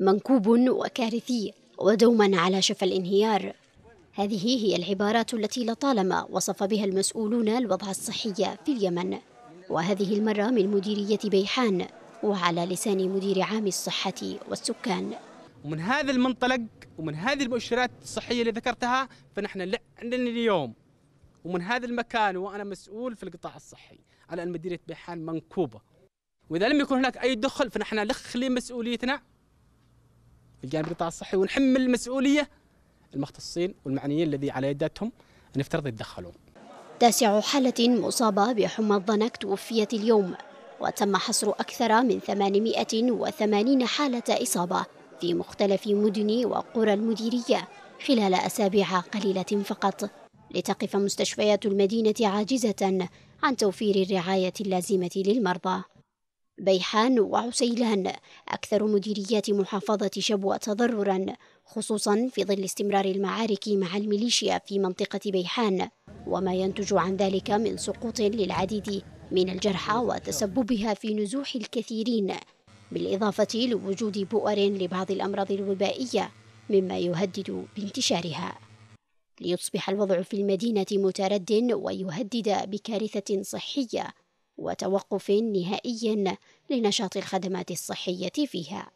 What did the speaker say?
منكوب وكارثي ودوما على شفا الانهيار هذه هي العبارات التي لطالما وصف بها المسؤولون الوضع الصحي في اليمن وهذه المرة من مديرية بيحان وعلى لسان مدير عام الصحة والسكان ومن هذا المنطلق ومن هذه المؤشرات الصحية اللي ذكرتها فنحن عندنا اليوم ومن هذا المكان وأنا مسؤول في القطاع الصحي على أن مديرية بيحان منكوبة وإذا لم يكن هناك أي دخل فنحن نخلي مسؤوليتنا الجانب القطاع الصحي ونحمل المسؤوليه المختصين والمعنيين الذي على يداتهم نفترض يتدخلون. تاسع حالة مصابة بحمى الضنك توفيت اليوم وتم حصر أكثر من 880 حالة إصابة في مختلف مدن وقرى المديرية خلال أسابيع قليلة فقط لتقف مستشفيات المدينة عاجزة عن توفير الرعاية اللازمة للمرضى بيحان وعسيلان أكثر مديريات محافظة شبوة تضررا خصوصا في ظل استمرار المعارك مع الميليشيا في منطقة بيحان وما ينتج عن ذلك من سقوط للعديد من الجرحى وتسببها في نزوح الكثيرين بالإضافة لوجود بؤر لبعض الأمراض الوبائية مما يهدد بانتشارها ليصبح الوضع في المدينة مترد ويهدد بكارثة صحية وتوقف نهائي لنشاط الخدمات الصحية فيها